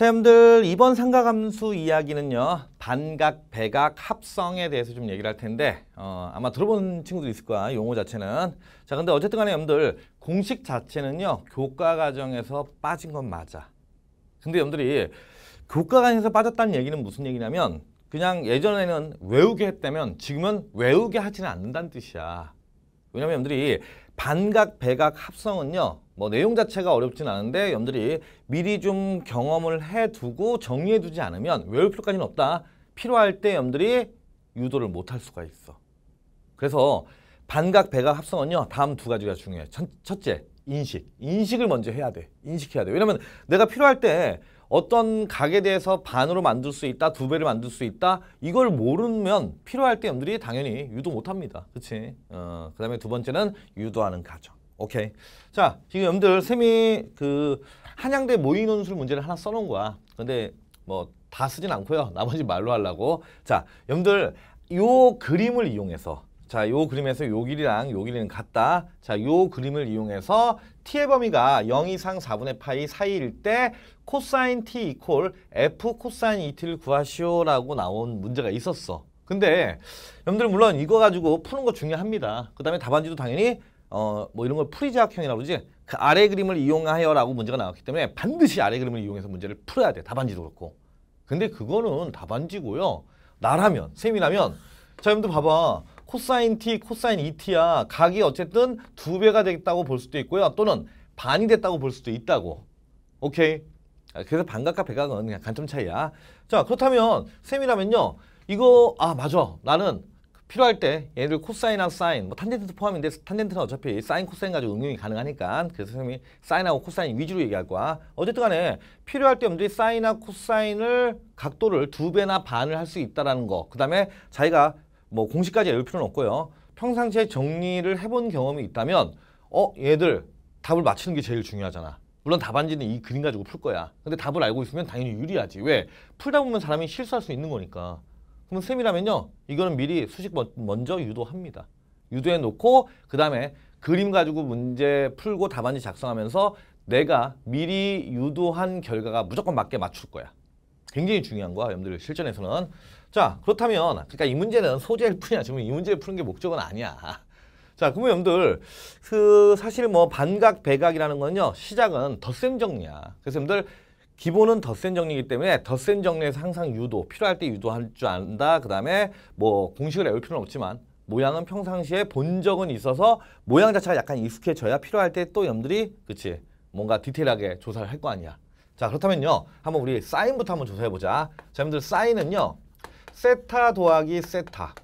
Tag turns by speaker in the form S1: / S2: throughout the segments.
S1: 자, 여러분들 이번 상가감수 이야기는요. 반각, 배각, 합성에 대해서 좀 얘기를 할 텐데 어, 아마 들어본 친구도 있을 거야, 용어 자체는. 자, 근데 어쨌든 간에 여러분들 공식 자체는요. 교과 과정에서 빠진 건 맞아. 근데 여러분들이 교과 과정에서 빠졌다는 얘기는 무슨 얘기냐면 그냥 예전에는 외우게 했다면 지금은 외우게 하지는 않는다는 뜻이야. 왜냐면 여러분들이 반각, 배각, 합성은요. 뭐 내용 자체가 어렵진 않은데 여러분들이 미리 좀 경험을 해두고 정리해두지 않으면 외울 필요까지는 없다. 필요할 때 여러분들이 유도를 못할 수가 있어. 그래서 반각, 배각, 합성은요. 다음 두 가지가 중요해. 요 첫째, 인식. 인식을 먼저 해야 돼. 인식해야 돼. 왜냐면 내가 필요할 때 어떤 각에 대해서 반으로 만들 수 있다, 두 배를 만들 수 있다. 이걸 모르면 필요할 때 여러분들이 당연히 유도 못합니다. 그치 어, 그 다음에 두 번째는 유도하는 과정. 오케이. 자, 지금 여러분들 쌤이 그 한양대 모의논술 문제를 하나 써놓은 거야. 근데 뭐 다 쓰진 않고요. 나머지 말로 하려고. 자, 여러분들 요 그림을 이용해서 자, 요 그림에서 요 길이랑 요 길이는 같다. 자, 요 그림을 이용해서 t의 범위가 0 이상 4분의 파이 사이일 때 코사인 t 이퀄 f 코사인 e t 를 구하시오라고 나온 문제가 있었어. 근데 여러분들 물론 이거 가지고 푸는 거 중요합니다. 그 다음에 답안지도 당연히 어, 뭐 이런 걸 프리자학형이라고 그러지 그 아래 그림을 이용하여라고 문제가 나왔기 때문에 반드시 아래 그림을 이용해서 문제를 풀어야 돼. 답안지도 그렇고. 근데 그거는 답안지고요. 나라면, 셈이라면 자, 여러분들 봐봐. 코사인 t, 코사인 2t야. 각이 어쨌든 두 배가 됐다고 볼 수도 있고요. 또는 반이 됐다고 볼 수도 있다고. 오케이. 아, 그래서 반각과 배각은 그냥 간점 차이야. 자, 그렇다면 셈이라면요. 이거 아, 맞아. 나는 필요할 때 얘들 코사인이고 사인, 뭐 탄젠트도 포함인데 탄젠트는 어차피 사인 코사인 가지고 응용이 가능하니까 그래서 선생님이 사인하고 코사인 위주로 얘기할 거야. 어쨌든 간에 필요할 때 여러분들이 사인하고 코사인을 각도를 두 배나 반을 할 수 있다라는 거. 그다음에 자기가 뭐 공식까지 외울 필요는 없고요. 평상시에 정리를 해본 경험이 있다면 어 얘들 답을 맞추는게 제일 중요하잖아. 물론 답안지는 이 그림 가지고 풀 거야. 근데 답을 알고 있으면 당연히 유리하지. 왜? 풀다 보면 사람이 실수할 수 있는 거니까. 그럼 셈이라면요. 이거는 미리 수식 먼저 유도합니다. 유도해 놓고 그 다음에 그림 가지고 문제 풀고 답안지 작성하면서 내가 미리 유도한 결과가 무조건 맞게 맞출 거야. 굉장히 중요한 거야. 여러분들 실전에서는. 자 그렇다면 그러니까 이 문제는 소재일 뿐이야. 지금 이 문제를 푸는 게 목적은 아니야. 자 그러면 여러분들 그 사실 뭐 반각 배각이라는 건요. 시작은 덧셈 정리야. 그래서 여러분들 기본은 덧셈 정리이기 때문에 덧셈 정리에서 항상 유도, 필요할 때 유도할 줄 안다. 그 다음에 뭐 공식을 외울 필요는 없지만 모양은 평상시에 본 적은 있어서 모양 자체가 약간 익숙해져야 필요할 때 또 염들이 그치 뭔가 디테일하게 조사를 할 거 아니야. 자 그렇다면요. 한번 우리 사인부터 한번 조사해보자. 자 여러분들 사인은요. 세타 도하기 세타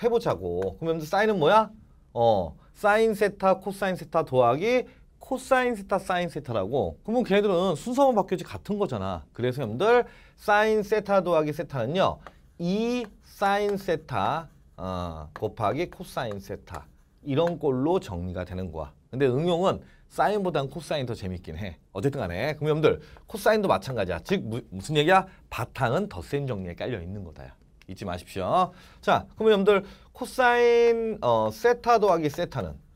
S1: 해보자고. 그럼 여러분들 사인은 뭐야? 어 사인 세타 코사인 세타 도하기 코사인 세타 사인 세타라고 그러면 걔들은 순서만 바뀌었지 같은 거잖아 그래서 여러분들 사인 세타 더하기 세타는요 이 사인 세타 어, 곱하기 코사인 세타 이런 꼴로 정리가 되는 거야 근데 응용은 사인보다는 코사인 더 재밌긴 해 어쨌든 간에 그럼 여러분들 코사인도 마찬가지야 즉 무, 무슨 얘기야 바탕은 덧셈 정리에 깔려 있는 거다 잊지 마십시오 자 그럼 여러분들 코사인 어, 세타 더하기 세타는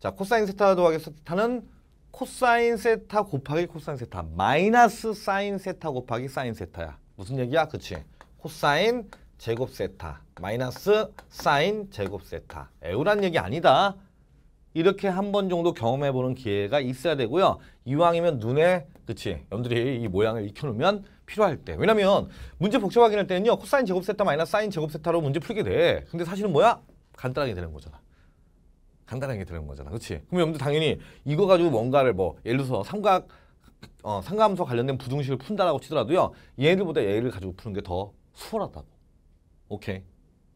S1: 자, 코사인 세타 더하기 세타는 코사인 세타 곱하기 코사인 세타 마이너스 사인 세타 곱하기 사인 세타야. 무슨 얘기야? 그치? 코사인 제곱 세타 마이너스 사인 제곱 세타. 에우란 얘기 아니다. 이렇게 한 번 정도 경험해보는 기회가 있어야 되고요. 이왕이면 눈에 그치 여러분들이 이 모양을 익혀놓으면 필요할 때 왜냐면 문제 복잡확인할 때는요. 코사인 제곱 세타 마이너스 사인 제곱 세타로 문제 풀게 돼. 근데 사실은 뭐야? 간단하게 되는 거잖아. 간단하게 들은 거잖아. 그렇지? 그럼 여러분들 당연히 이거 가지고 뭔가를 뭐 예를 들어서 삼각 어, 상감소 관련된 부등식을 푼다라고 치더라도요. 얘들보다 얘를 가지고 푸는 게 더 수월하다고. 오케이.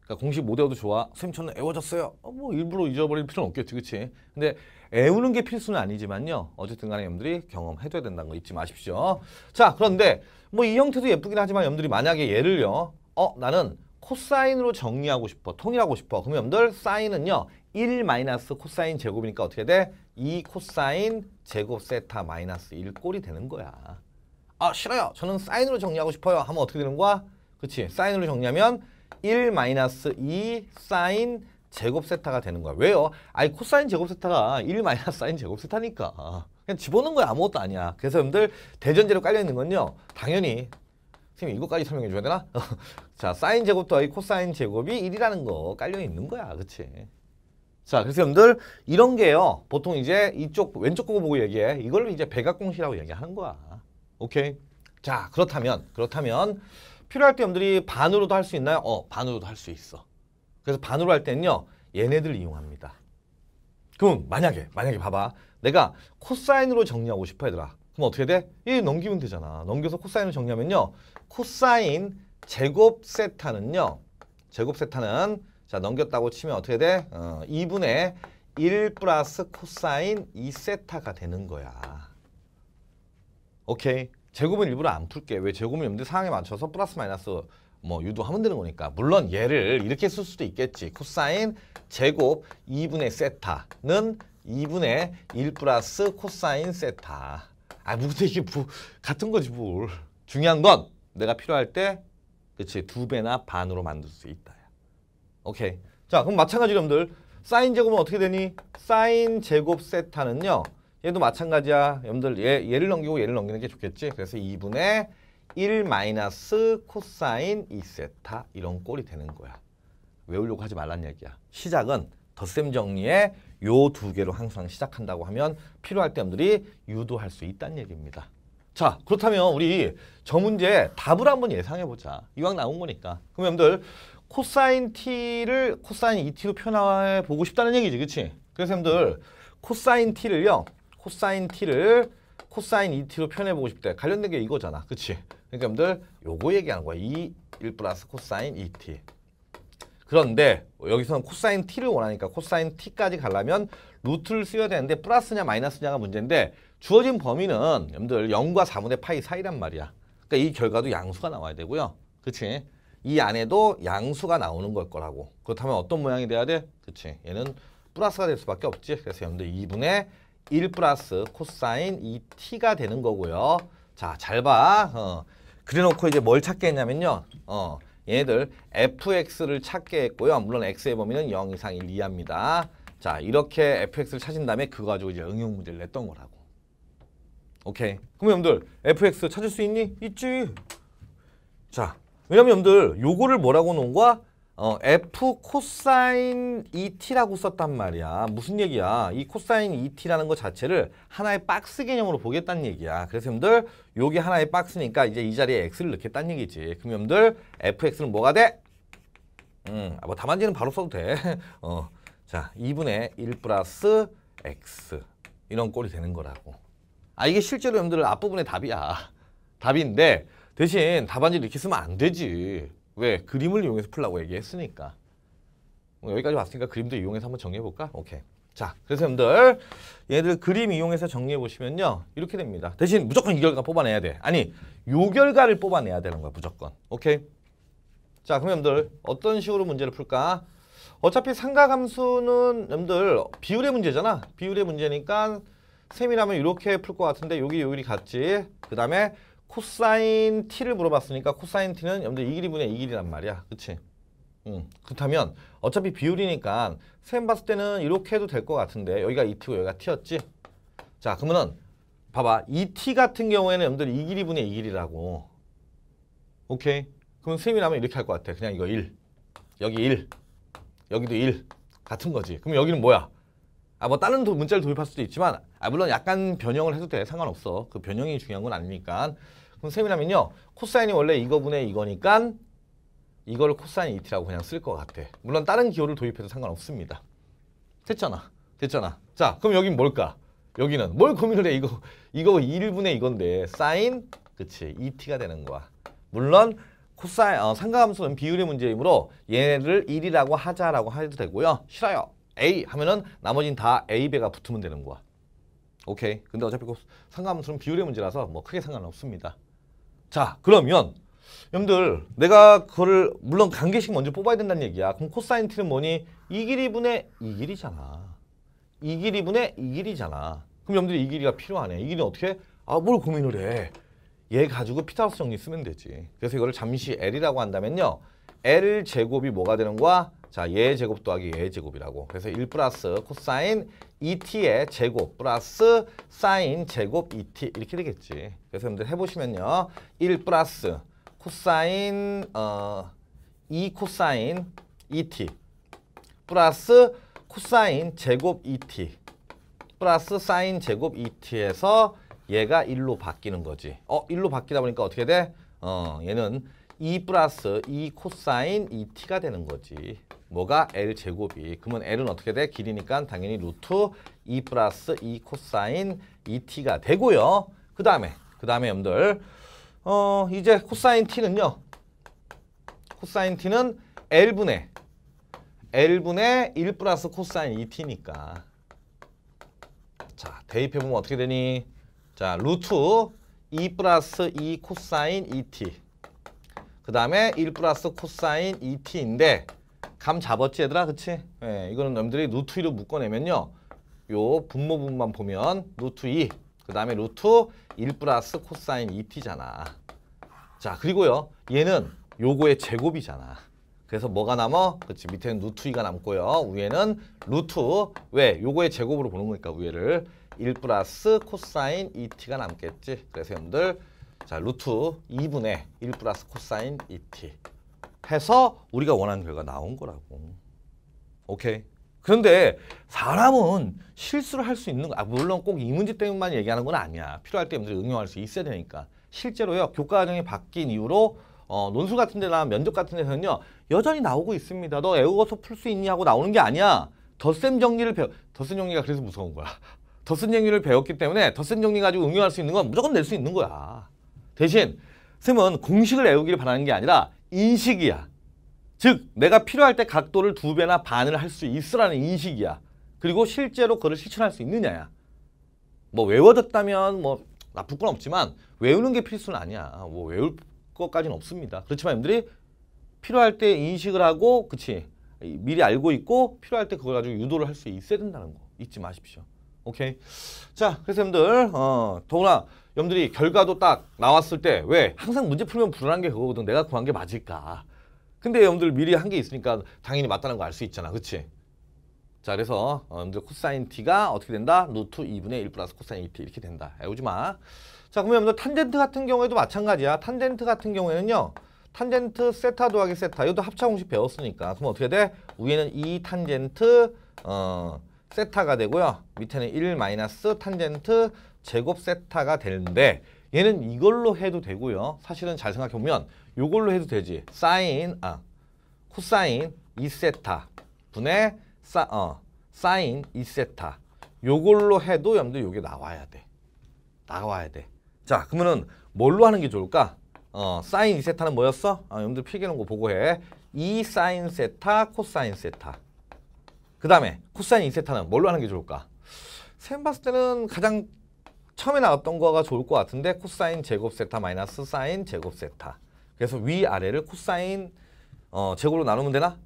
S1: 그러니까 공식 못 외워도 좋아. 선생님 저는 외워졌어요. 어, 뭐 일부러 잊어버릴 필요는 없겠지. 그치? 근데 애우는 게 필수는 아니지만요. 어쨌든 간에 여러분들이 경험해둬야 된다는 거 잊지 마십시오. 자 그런데 뭐 이 형태도 예쁘긴 하지만 여러분들이 만약에 얘를요. 어 나는 코사인으로 정리하고 싶어. 통일하고 싶어. 그럼 여러분들 사인은요. 1 마이너스 코사인 제곱이니까 어떻게 돼? 2 코사인 제곱 세타 마이너스 1 꼴이 되는 거야. 아 싫어요. 저는 사인으로 정리하고 싶어요. 하면 어떻게 되는 거야? 그치. 사인으로 정리하면 1 마이너스 2 사인 제곱 세타가 되는 거야. 왜요? 아니 코사인 제곱 세타가 1 마이너스 사인 제곱 세타니까. 그냥 집어넣은 거야. 아무것도 아니야. 그래서 여러분들 대전제로 깔려있는 건요. 당연히 선생님 이거까지 설명해 줘야 되나? 자 사인 제곱 더하기 코사인 제곱이 1이라는 거 깔려있는 거야. 그치? 자, 그래서 여러분들 이런 게요. 보통 이제 이쪽 왼쪽 거 보고 얘기해. 이걸 이제 백악공시라고 얘기하는 거야. 오케이. 자, 그렇다면 그렇다면 필요할 때 여러분들이 반으로도 할 수 있나요? 어, 반으로도 할 수 있어. 그래서 반으로 할 때는요. 얘네들 이용합니다. 그럼 만약에 만약에 봐봐. 내가 코사인으로 정리하고 싶어 얘들아. 그럼 어떻게 돼? 이 넘기면 되잖아. 넘겨서 코사인을 정리하면요. 코사인 제곱 세타는요. 제곱 세타는 자 넘겼다고 치면 어떻게 돼? 어, 2분의 1 플러스 코사인 2세타가 되는 거야. 오케이. 제곱은 일부러 안 풀게. 왜 제곱은 염두 데 상황에 맞춰서 플러스 마이너스 뭐 유도하면 되는 거니까. 물론 얘를 이렇게 쓸 수도 있겠지. 코사인 제곱 2분의 세타는 2분의 1 플러스 코사인 세타. 아, 무슨 뭐 이게 뭐 같은 거지 뭘. 중요한 건 내가 필요할 때 그치 두 배나 반으로 만들 수 있다. 오케이. 자, 그럼 마찬가지로 여러분들 사인 제곱은 어떻게 되니? 사인 제곱 세타는요. 얘도 마찬가지야. 여러분들 얘, 얘를 넘기고 얘를 넘기는 게 좋겠지. 그래서 2분의 1 마이너스 코사인 2세타 이런 꼴이 되는 거야. 외우려고 하지 말란 얘기야. 시작은 덧셈 정리에 요 두 개로 항상 시작한다고 하면 필요할 때 여러분들이 유도할 수 있다는 얘기입니다. 자 그렇다면 우리 저 문제 답을 한번 예상해보자. 이왕 나온 거니까. 그럼 여러분들 코사인 t를 코사인 e t 로 표현해 보고 싶다는 얘기지, 그렇지? 그래서 여러분들 코사인 t를요, 코사인 t를 코사인 2t로 표현해 보고 싶대. 관련된 게 이거잖아, 그렇지? 그러니까 여러분들 요거 얘기하는 거야, 이1 e 플러스 코사인 e t 그런데 여기서는 코사인 t를 원하니까 코사인 t까지 가려면 루트를 쓰여야 되는데 플러스냐 마이너스냐가 문제인데 주어진 범위는 여러분들 0과 4분의 파이 사이란 말이야. 그러니까 이 결과도 양수가 나와야 되고요. 그치? 이 안에도 양수가 나오는 걸 거라고. 그렇다면 어떤 모양이 돼야 돼? 그치. 얘는 플러스가 될 수밖에 없지. 그래서 여러분들 2분의 1 플러스 코사인 2t가 되는 거고요. 자, 잘 봐. 어. 그래놓고 이제 뭘 찾게 했냐면요. 어. 얘네들 fx를 찾게 했고요. 물론 x의 범위는 0 이상 1 이하입니다. 자, 이렇게 fx를 찾은 다음에 그거 가지고 이제 응용 문제를 냈던 거라고. 오케이. 그럼 여러분들 fx 찾을 수 있니? 있지. 자, 왜냐면 여러분들 요거를 뭐라고 놓은 거야? 어, f 코사인 et라고 썼단 말이야. 무슨 얘기야? 이 코사인 et라는 것 자체를 하나의 박스 개념으로 보겠다는 얘기야. 그래서 여러분들 요게 하나의 박스니까 이제 이 자리에 x를 넣겠다는 얘기지. 그럼 여러분들 fx는 뭐가 돼? 음, 아, 뭐 다만지는 바로 써도 돼. 어, 자, 2분의 1 플러스 x 이런 꼴이 되는 거라고. 아 이게 실제로 여러분들 앞부분의 답이야. 답인데 대신 답안지를 이렇게 쓰면 안 되지. 왜? 그림을 이용해서 풀라고 얘기했으니까. 뭐 여기까지 봤으니까 그림도 이용해서 한번 정리해볼까? 오케이. 자, 그래서 여러분들 얘들 그림 이용해서 정리해보시면요. 이렇게 됩니다. 대신 무조건 이 결과 뽑아내야 돼. 아니, 요 결과를 뽑아내야 되는 거야, 무조건. 오케이? 자, 그럼 여러분들 어떤 식으로 문제를 풀까? 어차피 상가감수는 여러분들 비율의 문제잖아. 비율의 문제니까 셈이라면 이렇게 풀 것 같은데 여기 요일이 같지. 그 다음에 코사인 t를 물어봤으니까 코사인 t는 염들 2길이분의 2길이란 말이야. 그치? 음, 그렇다면 어차피 비율이니까 셈 봤을 때는 이렇게 해도 될 것 같은데 여기가 2t고 여기가 t였지? 자 그러면은 봐봐 2t 같은 경우에는 염들 2길이분의 2길이라고 오케이? 그럼 셈이나면 이렇게 할 것 같아. 그냥 이거 1 여기 1 여기도 1 같은 거지. 그럼 여기는 뭐야? 아 뭐 다른 도, 문자를 도입할 수도 있지만 아 물론 약간 변형을 해도 돼. 상관없어. 그 변형이 중요한 건 아니니까 그럼 셈이라면요. 코사인이 원래 이거분의 이거니까 이걸 코사인 이티라고 그냥 쓸 것 같아. 물론 다른 기호를 도입해도 상관없습니다. 됐잖아. 됐잖아. 자, 그럼 여긴 뭘까? 여기는 뭘 고민을 해? 이거 이거 1분의 이건데 사인 그치 이티가 되는 거야. 물론 코사인 어, 상가함수는 비율의 문제이므로 얘네를 1이라고 하자라고 해도 되고요. 싫어요. A 하면은 나머지는 다 A 배가 붙으면 되는 거야. 오케이. 근데 어차피 그 상가함수는 비율의 문제라서 뭐 크게 상관없습니다. 자 그러면 여러분들 내가 그거를 물론 간계식 먼저 뽑아야 된다는 얘기야. 그럼 코사인 티는 뭐니? 이 길이분의 이 길이잖아. 이 길이분의 이 길이잖아. 그럼 여러분들이 길이가 필요하네. 이 길이는 어떻게? 아 뭘 고민을 해. 얘 가지고 피타로스 정리 쓰면 되지. 그래서 이거를 잠시 L이라고 한다면요. L 제곱이 뭐가 되는 거야? 자, 얘 예 제곱 더하기 얘 예 제곱이라고. 그래서 1 플러스 코사인 2t의 제곱 플러스 사인 제곱 2t 이렇게 되겠지. 그래서 여러분들 해보시면요. 1 플러스 코사인 어, 2 코사인 2t 플러스 코사인 제곱 2t 플러스 사인 제곱 2t에서 얘가 1로 바뀌는 거지. 어, 1로 바뀌다 보니까 어떻게 돼? 어, 얘는 2 플러스 2 코사인 2t가 되는 거지. 뭐가 L제곱이. 그러면 L은 어떻게 돼? 길이니까 당연히 루트 2 플러스 2 코사인 2t가 되고요. 그 다음에, 그 다음에 여러분들 어, 이제 코사인 t는요. 코사인 t는 L분의 L분의 1 플러스 코사인 2t니까 자, 대입해보면 어떻게 되니? 자, 루트 2 플러스 2 코사인 2t 그 다음에 1 플러스 코사인 2t인데 감 잡았지 얘들아 그치? 예, 이거는 놈들이 루트 2로 묶어내면요 요 분모분만 부 보면 루트 2, 그 다음에 루트 1 플러스 코사인 2t잖아. 자, 그리고요. 얘는 요거의 제곱이잖아. 그래서 뭐가 남아 그치, 밑에는 루트 2가 남고요. 위에는 루트, 왜? 요거의 제곱으로 보는 거니까 위에를 1 플러스 코사인 2t가 남겠지. 그래서 여러분들 자, 루트 2분의 1 플러스 코사인 2t 해서 우리가 원하는 결과 나온 거라고. 오케이. 그런데 사람은 실수를 할 수 있는 거, 아, 물론 꼭 이 문제 때문만 얘기하는 건 아니야. 필요할 때문제 응용할 수 있어야 되니까. 실제로요, 교과 과정이 바뀐 이후로 어, 논술 같은 데나 면접 같은 데서는요, 여전히 나오고 있습니다. 너 애국어서 풀 수 있니? 하고 나오는 게 아니야. 덧셈 정리를 배워, 덧셈 정리가 그래서 무서운 거야. 덧셈 정리를 배웠기 때문에 덧셈 정리 가지고 응용할 수 있는 건 무조건 낼 수 있는 거야. 대신 쌤은 공식을 외우기를 바라는 게 아니라 인식이야. 즉 내가 필요할 때 각도를 두 배나 반을 할 수 있으라는 인식이야. 그리고 실제로 그걸 실천할 수 있느냐야. 뭐 외워졌다면 뭐 나쁠 건 없지만 외우는 게 필수는 아니야. 뭐 외울 것까지는 없습니다. 그렇지만 여러분들이 필요할 때 인식을 하고 그치 미리 알고 있고 필요할 때 그걸 가지고 유도를 할 수 있어야 된다는 거 잊지 마십시오. 오케이. 자, 그래서 여러분들 어, 더구나 여러분들이 결과도 딱 나왔을 때 왜 항상 문제 풀면 불안한 게 그거거든 내가 구한 게 맞을까 근데 여러분들 미리 한 게 있으니까 당연히 맞다는 거 알 수 있잖아 그치 자 그래서 여러분들 어, 코사인 t가 어떻게 된다 루트 2분의 1 플러스 코사인 t 이렇게 된다 외우지 마자 그러면 여러분들 탄젠트 같은 경우에도 마찬가지야 탄젠트 같은 경우에는요 탄젠트 세타 도하기 세타 이것도 합차공식 배웠으니까 그럼 어떻게 돼 위에는 2 탄젠트 어 세타가 되고요 밑에는 1 마이너스 탄젠트 제곱 세타가 되는데 얘는 이걸로 해도 되고요. 사실은 잘 생각해보면 이걸로 해도 되지. 사인, 아, 코사인 2세타 분의 사, 어, 사인 2세타 이걸로 해도 여러분들 요게 나와야 돼. 나와야 돼. 자, 그러면은 뭘로 하는 게 좋을까? 어, 사인 2세타는 뭐였어? 아, 여러분들 필기하는 거 보고 해. 2 사인 세타, 코사인 세타. 그 다음에 코사인 2세타는 뭘로 하는 게 좋을까? 쌤 봤을 때는 가장 처음에 나왔던 거가 좋을 것 같은데 코사인 제곱 세타 마이너스 사인 제곱 세타 그래서 위아래를 코사인 어, 제곱으로 나누면 되나?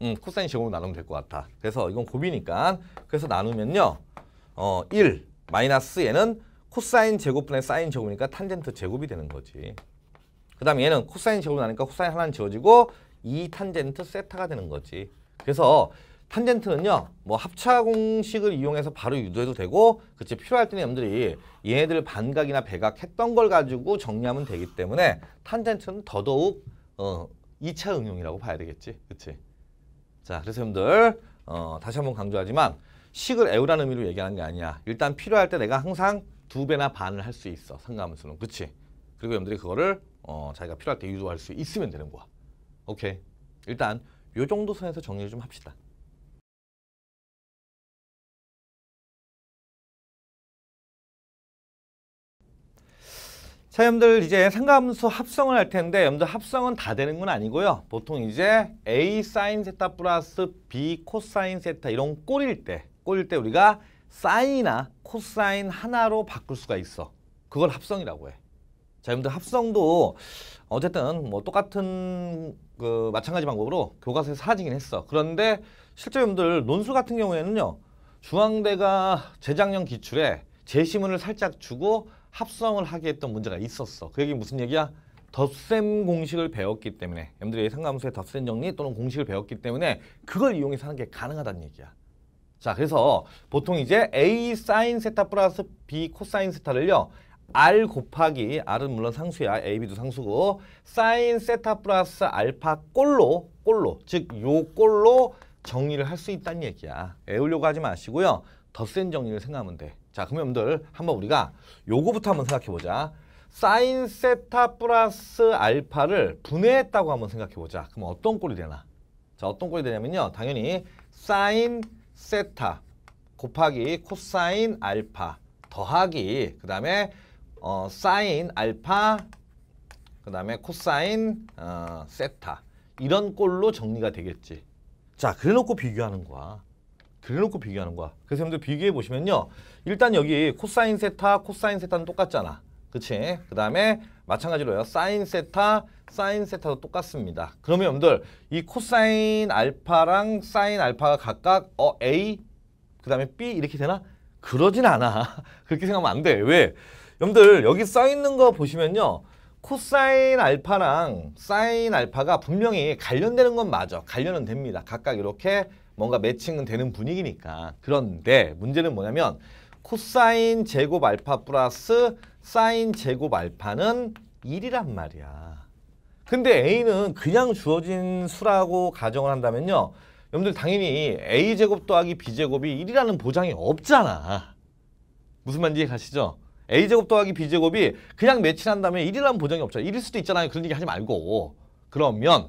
S1: 음, 코사인 제곱으로 나누면 될 것 같아 그래서 이건 곱이니까 그래서 나누면요 어, 1 마이너스 얘는 코사인 제곱분의 사인 제곱이니까 탄젠트 제곱이 되는 거지 그 다음에 얘는 코사인 제곱으로 나니까 코사인 하나는 지워지고 2 탄젠트 세타가 되는 거지 그래서 탄젠트는요 뭐 합차 공식을 이용해서 바로 유도해도 되고 그치 필요할 때는 여러분들이 얘네들 반각이나 배각했던 걸 가지고 정리하면 되기 때문에 탄젠트는 더더욱 어 2차 응용이라고 봐야 되겠지 그치 자 그래서 여러분들 어, 다시 한 번 강조하지만 식을 애우라는 의미로 얘기하는 게 아니야 일단 필요할 때 내가 항상 두 배나 반을 할 수 있어 상가함수는 그치 그리고 여러분들이 그거를 어, 자기가 필요할 때 유도할 수 있으면 되는 거야 오케이 일단 요 정도 선에서 정리를 좀 합시다 자, 여러분들 이제 상감수 합성을 할 텐데 여러분들 합성은 다 되는 건 아니고요. 보통 이제 A 사인 세타 플러스 B 코사인 세타 이런 꼴일 때, 꼴일 때 우리가 사인이나 코사인 하나로 바꿀 수가 있어. 그걸 합성이라고 해. 자, 여러분들 합성도 어쨌든 뭐 똑같은 그 마찬가지 방법으로 교과서에서 사라지긴 했어. 그런데 실제 여러분들 논술 같은 경우에는요. 중앙대가 재작년 기출에 제시문을 살짝 주고 합성을 하게 했던 문제가 있었어. 그 얘기 무슨 얘기야? 덧셈 공식을 배웠기 때문에 여러분들이 상함수의 덧셈 정리 또는 공식을 배웠기 때문에 그걸 이용해서 하는 게 가능하다는 얘기야. 자, 그래서 보통 이제 A 사인 세타 플러스 B 코사인 세타를요. R 곱하기 R은 물론 상수야. A, B도 상수고 사인 세타 플러스 알파 꼴로 꼴로 즉 요 꼴로 정리를 할 수 있다는 얘기야. 애우려고 하지 마시고요. 덧셈 정리를 생각하면 돼. 자, 그럼 여러분들 한번 우리가 요거부터 한번 생각해 보자. 사인 세타 플러스 알파를 분해했다고 한번 생각해 보자. 그럼 어떤 꼴이 되나? 자, 어떤 꼴이 되냐면요. 당연히 사인 세타 곱하기 코사인 알파 더하기 그다음에 어, 사인 알파 그다음에 코사인 어, 세타 이런 꼴로 정리가 되겠지. 자, 그래 놓고 비교하는 거야. 들여놓고 비교하는 거야. 그래서 여러분들 비교해 보시면요. 일단 여기 코사인 세타, 코사인 세타는 똑같잖아. 그치? 그 다음에 마찬가지로요. 사인 세타, 사인 세타도 똑같습니다. 그러면 여러분들 이 코사인 알파랑 사인 알파가 각각 어 A, 그 다음에 B 이렇게 되나? 그러진 않아. 그렇게 생각하면 안 돼. 왜? 여러분들 여기 써있는 거 보시면요. 코사인 알파랑 사인 알파가 분명히 관련되는 건 맞아. 관련은 됩니다. 각각 이렇게 뭔가 매칭은 되는 분위기니까. 그런데 문제는 뭐냐면 코사인 제곱 알파 플러스 사인 제곱 알파는 1이란 말이야. 근데 A는 그냥 주어진 수라고 가정을 한다면요. 여러분들 당연히 A제곱 더하기 B제곱이 1이라는 보장이 없잖아. 무슨 말인지 가시죠? A제곱 더하기 B제곱이 그냥 매칭한다면 1이라는 보장이 없잖아. 1일 수도 있잖아요. 그런 얘기 하지 말고. 그러면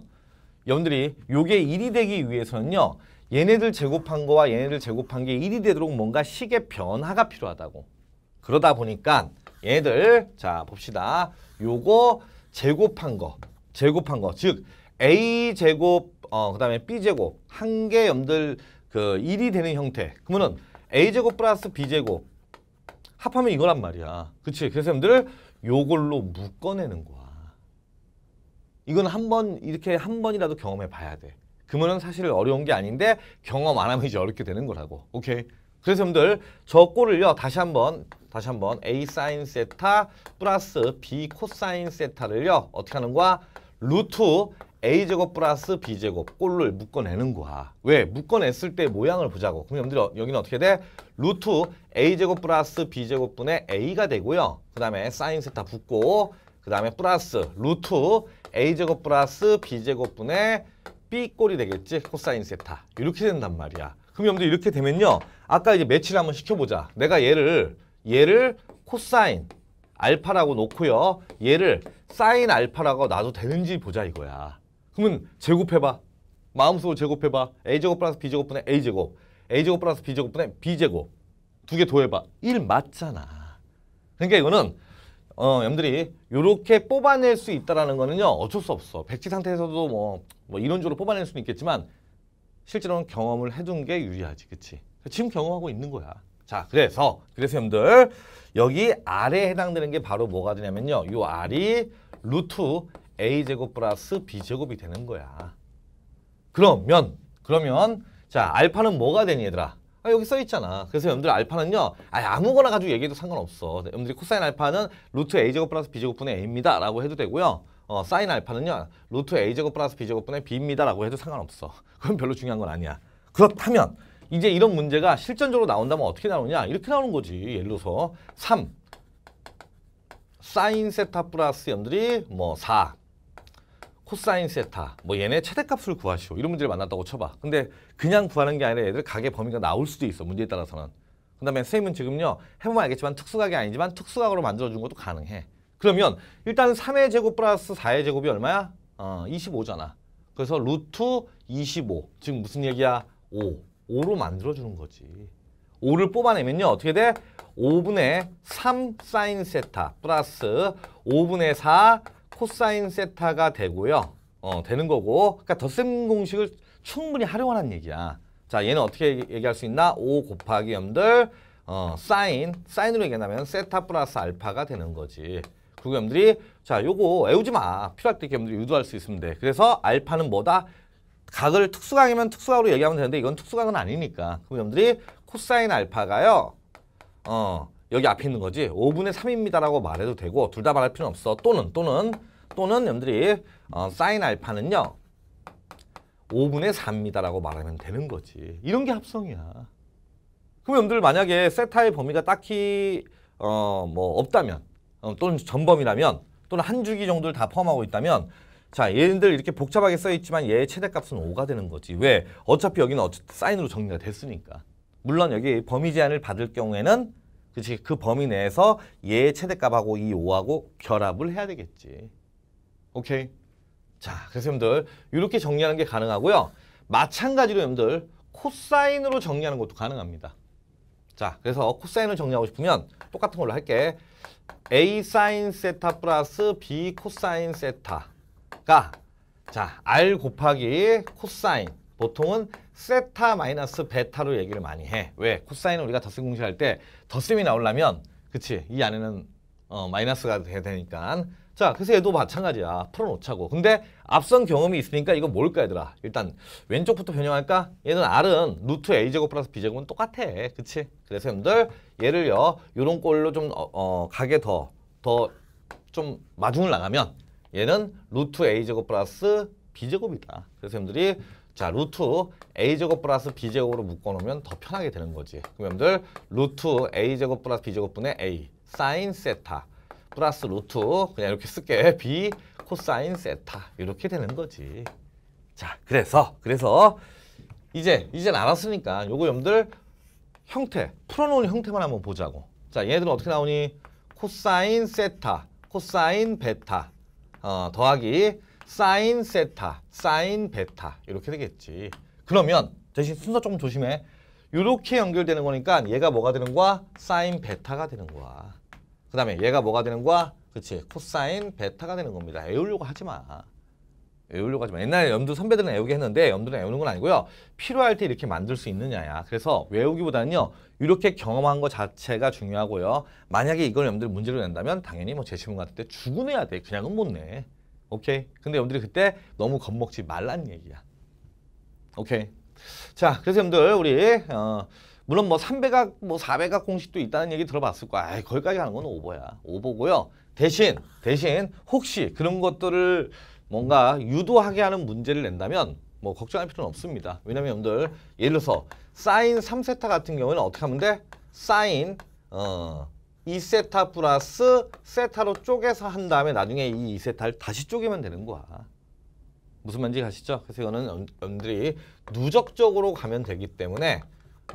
S1: 여러분들이 요게 1이 되기 위해서는요. 얘네들 제곱한 거와 얘네들 제곱한 게 1이 되도록 뭔가 식의 변화가 필요하다고. 그러다 보니까 얘네들 자 봅시다. 요거 제곱한 거. 제곱한 거. 즉 a 제곱 어 그다음에 b 제곱 한 개 염들 그 1이 되는 형태. 그러면은 a 제곱 플러스 b 제곱 합하면 이거란 말이야. 그렇지? 그래서 여들 요걸로 묶어내는 거야. 이건 한번 이렇게 한 번이라도 경험해 봐야 돼. 그러면 사실 어려운 게 아닌데 경험 안 하면 이제 어렵게 되는 거라고. 오케이. 그래서 여러분들 저 꼴을요 다시 한번 다시 한번 a 사인 세타 플러스 b 코사인 세타를요 어떻게 하는 거야? 루트 a제곱 플러스 b제곱 꼴을 묶어내는 거야. 왜? 묶어냈을 때 모양을 보자고. 그럼 여러분들 여기는 어떻게 돼? 루트 a제곱 플러스 b제곱분의 a가 되고요. 그 다음에 사인 세타 붙고 그 다음에 플러스 루트 a제곱 플러스 b제곱분의 B꼴이 되겠지? 코사인 세타. 이렇게 된단 말이야. 그럼 여러분들 이렇게 되면요. 아까 이제 매치를 한번 시켜보자. 내가 얘를 얘를 코사인 알파라고 놓고요. 얘를 사인 알파라고 놔도 되는지 보자 이거야. 그러면 제곱해봐. 마음속으로 제곱해봐. A제곱 플러스 B제곱분의 A제곱. A제곱 플러스 B제곱분의 B제곱. 두 개 더해봐. 1 맞잖아. 그러니까 이거는 어, 염들이 이렇게 뽑아낼 수 있다라는 거는요 어쩔 수 없어. 백지 상태에서도 뭐, 뭐 이론적으로 뽑아낼 수는 있겠지만 실제로는 경험을 해둔 게 유리하지, 그치? 지금 경험하고 있는 거야. 자, 그래서 그래서 염들 여기 아래에 해당되는 게 바로 뭐가 되냐면요, 요 r이 루트 a 제곱 플러스 b 제곱이 되는 거야. 그러면 그러면 자 알파는 뭐가 되니 얘들아? 아, 여기 써 있잖아. 그래서 여러분들 알파는요. 아, 아무거나 가지고 얘기해도 상관없어. 네, 여러분들이 코사인 알파는 루트 a제곱 플러스 b제곱분의 a입니다. 라고 해도 되고요. 어, 사인 알파는요. 루트 a제곱 플러스 b제곱분의 b입니다. 라고 해도 상관없어. 그건 별로 중요한 건 아니야. 그렇다면 이제 이런 문제가 실전적으로 나온다면 어떻게 나오냐. 이렇게 나오는 거지. 예를 들어서 3. 사인 세타 플러스 염들이 뭐 4, 코사인 세타 뭐 얘네 최대값을 구하시오 이런 문제를 만났다고 쳐봐 근데 그냥 구하는 게 아니라 얘들 가계 범위가 나올 수도 있어 문제에 따라서는 그 다음에 선생님은 지금요 해보면 알겠지만 특수각이 아니지만 특수각으로 만들어준 것도 가능해 그러면 일단 3의 제곱 플러스 4의 제곱이 얼마야? 어, 25잖아 그래서 루트 25 지금 무슨 얘기야? 5 5로 만들어주는 거지 5를 뽑아내면요 어떻게 돼? 5분의 3 사인 세타 플러스 5분의 4 코사인 세타가 되고요. 어, 되는 거고 그러니까 덧셈 공식을 충분히 활용하는 얘기야. 자, 얘는 어떻게 얘기할 수 있나? 5 곱하기 염들 어, 사인, 사인으로 얘기한다면 세타 플러스 알파가 되는 거지. 그리고 염들이 자, 요거 외우지 마. 필요할 때 염들이 유도할 수 있으면 돼. 그래서 알파는 뭐다? 각을 특수각이면 특수각으로 얘기하면 되는데 이건 특수각은 아니니까. 그럼 염들이 코사인 알파가요. 어, 여기 앞에 있는 거지 5분의 3입니다라고 말해도 되고 둘 다 말할 필요는 없어. 또는 또는 또는 여러분들이 어, 사인 알파는요 5분의 3입니다라고 말하면 되는 거지. 이런 게 합성이야. 그럼 여러분들 만약에 세타의 범위가 딱히 어, 뭐 없다면 어, 또는 전범이라면 또는 한 주기 정도를 다 포함하고 있다면 자 얘네들 이렇게 복잡하게 써있지만 얘의 최대값은 5가 되는 거지. 왜? 어차피 여기는 어차피 사인으로 정리가 됐으니까. 물론 여기 범위 제한을 받을 경우에는 그치 그 범위 내에서 얘의 최대값하고 이 5하고 결합을 해야 되겠지. 오케이. 자, 그래서 여러분들 이렇게 정리하는 게 가능하고요. 마찬가지로 여러분들 코사인으로 정리하는 것도 가능합니다. 자, 그래서 코사인을 정리하고 싶으면 똑같은 걸로 할게. a 사인 세타 플러스 b 코사인 세타가 자, r 곱하기 코사인 보통은 세타 마이너스 베타로 얘기를 많이 해. 왜? 코사인은 우리가 덧셈 공식할 때 덧셈이 나오려면 그치 이 안에는 어, 마이너스가 돼야 되니까 자 그래서 얘도 마찬가지야 풀어놓자고 근데 앞선 경험이 있으니까 이거 뭘까 얘들아 일단 왼쪽부터 변형할까 얘는 R은 루트 A제곱 플러스 B제곱은 똑같아 그치 그래서 여러분들 얘를요 요런 꼴로 좀 어, 어, 가게 더 더 좀 마중을 나가면 얘는 루트 A제곱 플러스 B제곱이다 그래서 여러분들이 자 루트 a제곱 플러스 b제곱으로 묶어놓으면 더 편하게 되는 거지. 그럼 여러분들 루트 a제곱 플러스 b제곱분의 a 사인 세타 플러스 루트 그냥 이렇게 쓸게 b 코사인 세타 이렇게 되는 거지. 자 그래서 그래서 이제 이제 알았으니까 요거 여러분들 형태 풀어놓은 형태만 한번 보자고. 자 얘네들은 어떻게 나오니? 코사인 세타 코사인 베타 어, 더하기 사인 세타, 사인 베타 이렇게 되겠지. 그러면 대신 순서 조금 조심해. 이렇게 연결되는 거니까 얘가 뭐가 되는 거야? 사인 베타가 되는 거야. 그 다음에 얘가 뭐가 되는 거야? 그치 코사인 베타가 되는 겁니다. 애우려고 하지 마. 애우려고 하지 마. 옛날에 염두 선배들은 애우게 했는데 염두는 애우는 건 아니고요. 필요할 때 이렇게 만들 수 있느냐야. 그래서 외우기보다는요. 이렇게 경험한 것 자체가 중요하고요. 만약에 이걸 염두를 문제로 낸다면 당연히 뭐 제시문 같은 데 주근해야 돼. 그냥은 못 내. 오케이. 근데 여러분들이 그때 너무 겁먹지 말라는 얘기야. 오케이. 자, 그래서 여러분들 우리 어, 물론 뭐 3배각, 뭐 4배각 공식도 있다는 얘기 들어봤을 거야. 아이, 거기까지 가는 건 오버야. 오버고요. 대신, 대신 혹시 그런 것들을 뭔가 유도하게 하는 문제를 낸다면 뭐 걱정할 필요는 없습니다. 왜냐면 여러분들 예를 들어서 사인 3세타 같은 경우에는 어떻게 하면 돼? 사인 어, 이세타 플러스 세타로 쪼개서 한 다음에 나중에 이 이세타를 다시 쪼개면 되는 거야. 무슨 말인지 아시죠? 그래서 이거는 여러분들이 누적적으로 가면 되기 때문에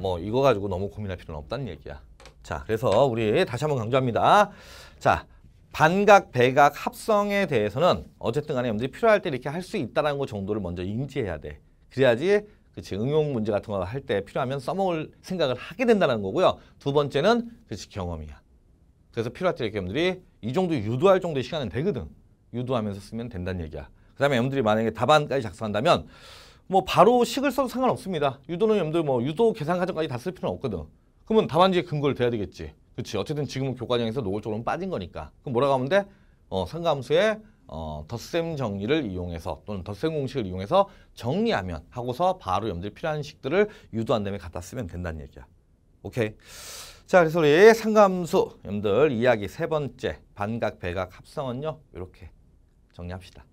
S1: 뭐 이거 가지고 너무 고민할 필요는 없다는 얘기야. 자, 그래서 우리 다시 한번 강조합니다. 자, 반각, 배각, 합성에 대해서는 어쨌든 간에 여러분들이 필요할 때 이렇게 할 수 있다는 거 정도를 먼저 인지해야 돼. 그래야지 그치 응용 문제 같은 거 할 때 필요하면 써먹을 생각을 하게 된다는 거고요. 두 번째는 그치 경험이야. 그래서 필요할 때 이렇게 여러분들이 이 정도 유도할 정도의 시간은 되거든. 유도하면서 쓰면 된다는 얘기야. 그 다음에 여러분들이 만약에 답안까지 작성한다면 뭐 바로 식을 써도 상관없습니다. 유도는 여러분들 뭐 유도 계산 과정까지 다 쓸 필요는 없거든. 그러면 답안지에 근거를 대야 되겠지. 그치 어쨌든 지금은 교과정에서 노골적으로 빠진 거니까. 그럼 뭐라고 하면 돼? 어, 상감수의 어, 덧셈 정리를 이용해서 또는 덧셈 공식을 이용해서 정리하면 하고서 바로 여러분들이 필요한 식들을 유도한 다음에 갖다 쓰면 된다는 얘기야. 오케이. 자, 그래서 우리 상감수, 여러분들 이야기 세 번째 반각, 배각, 합성은요. 이렇게 정리합시다.